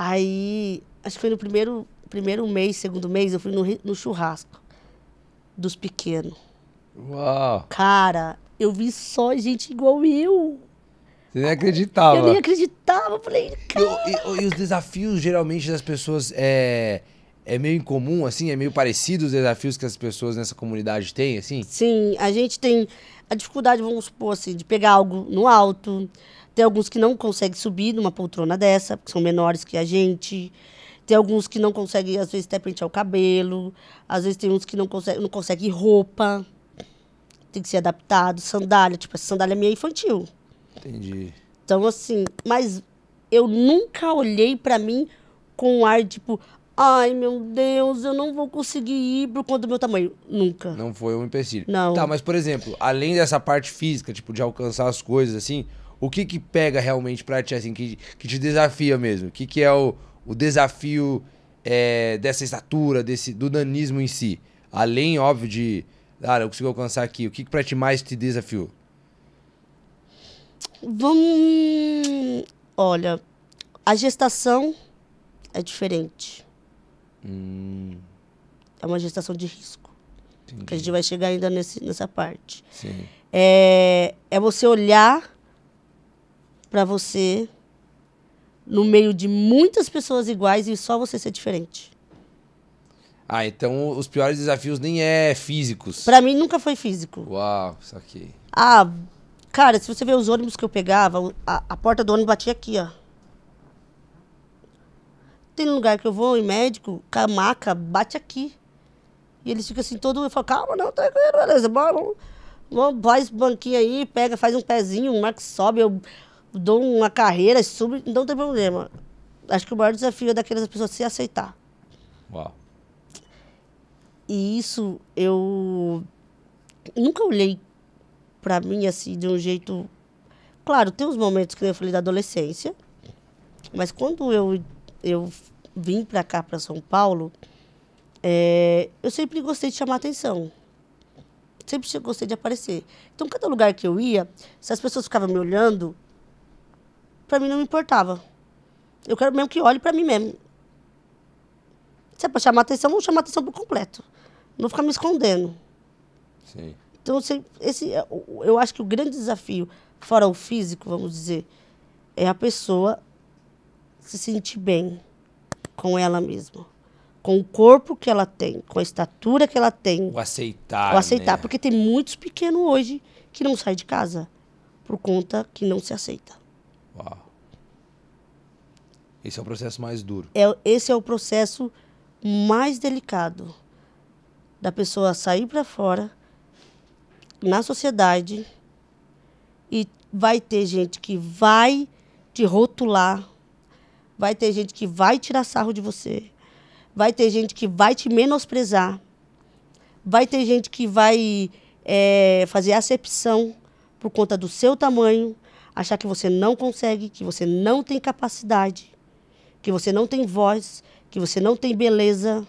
Aí, acho que foi no primeiro, primeiro mês, segundo mês, eu fui no, no churrasco dos pequenos. Uau! Cara, eu vi só gente igual eu. Você nem acreditava. Eu nem acreditava. Eu falei, cara. E, e, e, os desafios, geralmente, das pessoas é, é meio incomum, assim? É meio parecido os desafios que as pessoas nessa comunidade têm, assim? Sim, a gente tem a dificuldade, vamos supor assim, de pegar algo no alto. Tem alguns que não conseguem subir numa poltrona dessa, porque são menores que a gente. Tem alguns que não conseguem, às vezes, até pentear o cabelo. Às vezes tem uns que não conseguem não consegue roupa. Tem que ser adaptado. Sandália, tipo, essa sandália minha é infantil. Entendi. Então, assim, mas eu nunca olhei para mim com um ar, tipo, ai meu Deus, eu não vou conseguir ir por conta do meu tamanho. Nunca. Não foi um empecilho. Não. Tá, mas por exemplo, além dessa parte física, tipo, de alcançar as coisas assim, o que que pega realmente pra ti, assim, que, que te desafia mesmo? O que que é o, o desafio é, dessa estatura, desse, do nanismo em si? Além, óbvio, de, cara, ah, eu consigo alcançar aqui. O que que pra ti mais te desafiou? Vamos... Olha, a gestação é diferente. Hum. É uma gestação de risco. Entendi. Que a gente vai chegar ainda nesse, nessa parte. Sim. É, é você olhar para você no meio de muitas pessoas iguais e só você ser diferente. Ah, então os piores desafios nem é físicos. Para mim nunca foi físico. Uau, isso aqui. Ah, cara, se você ver os ônibus que eu pegava, a, a porta do ônibus batia aqui, ó. Tem lugar que eu vou em médico, camaca, bate aqui. E eles ficam assim, todo. Eu falo, calma, não, tá beleza, bora, vamos, vamos, faz banquinho aí, pega, faz um pezinho, o Marcos sobe, eu dou uma carreira, subo, não tem problema. Acho que o maior desafio é daquelas pessoas se aceitar. Uau. E isso eu nunca olhei para mim assim de um jeito. Claro, tem uns momentos que eu falei da adolescência, mas quando eu, eu vim para cá, para São Paulo, é, eu sempre gostei de chamar atenção. Sempre gostei de aparecer. Então, cada lugar que eu ia, se as pessoas ficavam me olhando, para mim não me importava. Eu quero mesmo que olhe para mim mesmo. Se é pra chamar atenção, vou chamar atenção por completo. Não ficar me escondendo. Sim. Então, esse, é eu acho que o grande desafio, fora o físico, vamos dizer, é a pessoa se sentir bem com ela mesma. Com o corpo que ela tem, com a estatura que ela tem. O aceitar. O aceitar. Né? Porque tem muitos pequenos hoje que não saem de casa por conta que não se aceita. Uau. Esse é o processo mais duro. É, esse é o processo mais delicado da pessoa sair para fora na sociedade e vai ter gente que vai te rotular, vai ter gente que vai tirar sarro de você, vai ter gente que vai te menosprezar, vai ter gente que vai é, fazer acepção por conta do seu tamanho, achar que você não consegue, que você não tem capacidade, que você não tem voz, que você não tem beleza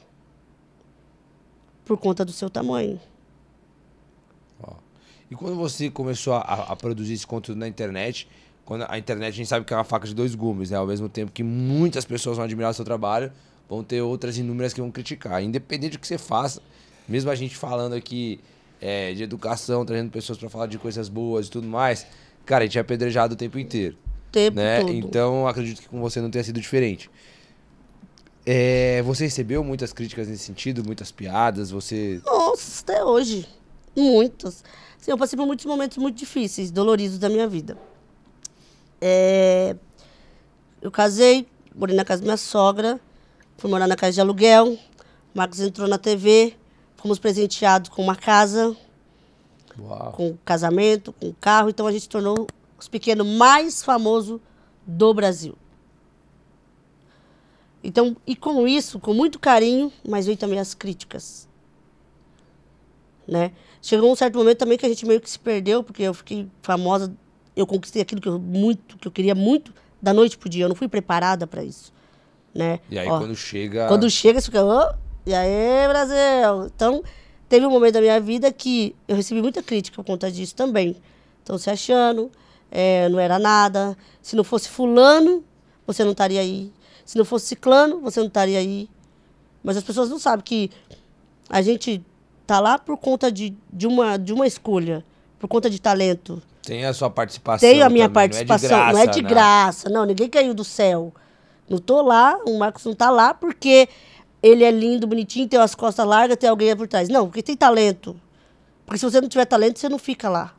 por conta do seu tamanho. E quando você começou a, a, produzir esse conteúdo na internet, quando a internet a gente sabe que é uma faca de dois gumes, né? Ao mesmo tempo que muitas pessoas vão admirar o seu trabalho, vão ter outras inúmeras que vão criticar. Independente do que você faça, mesmo a gente falando aqui é, de educação, trazendo pessoas para falar de coisas boas e tudo mais, cara, a gente é apedrejado o tempo inteiro. O tempo né? todo. Então, acredito que com você não tenha sido diferente. É, você recebeu muitas críticas nesse sentido, muitas piadas, você... Nossa, até hoje. Muitas. Assim, eu passei por muitos momentos muito difíceis, doloridos da minha vida. É... Eu casei, morei na casa da minha sogra, fui morar na casa de aluguel, o Marcos entrou na TV, fomos presenteados com uma casa, Uau. com casamento, com carro. Então a gente tornou os pequenos mais famoso do Brasil. Então, e com isso, com muito carinho, mas veio também as críticas. Né? Chegou um certo momento também que a gente meio que se perdeu, porque eu fiquei famosa, eu conquistei aquilo que eu muito, que eu queria muito da noite pro dia, eu não fui preparada para isso, né? E aí Ó, quando chega Quando chega, você fica, oh, e aí, Brasil. Então, teve um momento da minha vida que eu recebi muita crítica por conta disso também. Então, se achando, é, não era nada. Se não fosse fulano, você não estaria aí. Se não fosse ciclano, você não estaria aí. Mas as pessoas não sabem que a gente tá lá por conta de, de, uma, de uma escolha, por conta de talento. Tem a sua participação. Tenho a minha também. É participação, não é de, graça não, é de né? graça, não ninguém caiu do céu. Não tô lá, o Marcos não tá lá porque ele é lindo, bonitinho, tem as costas largas, tem alguém por trás. Não, porque tem talento. Porque se você não tiver talento, você não fica lá.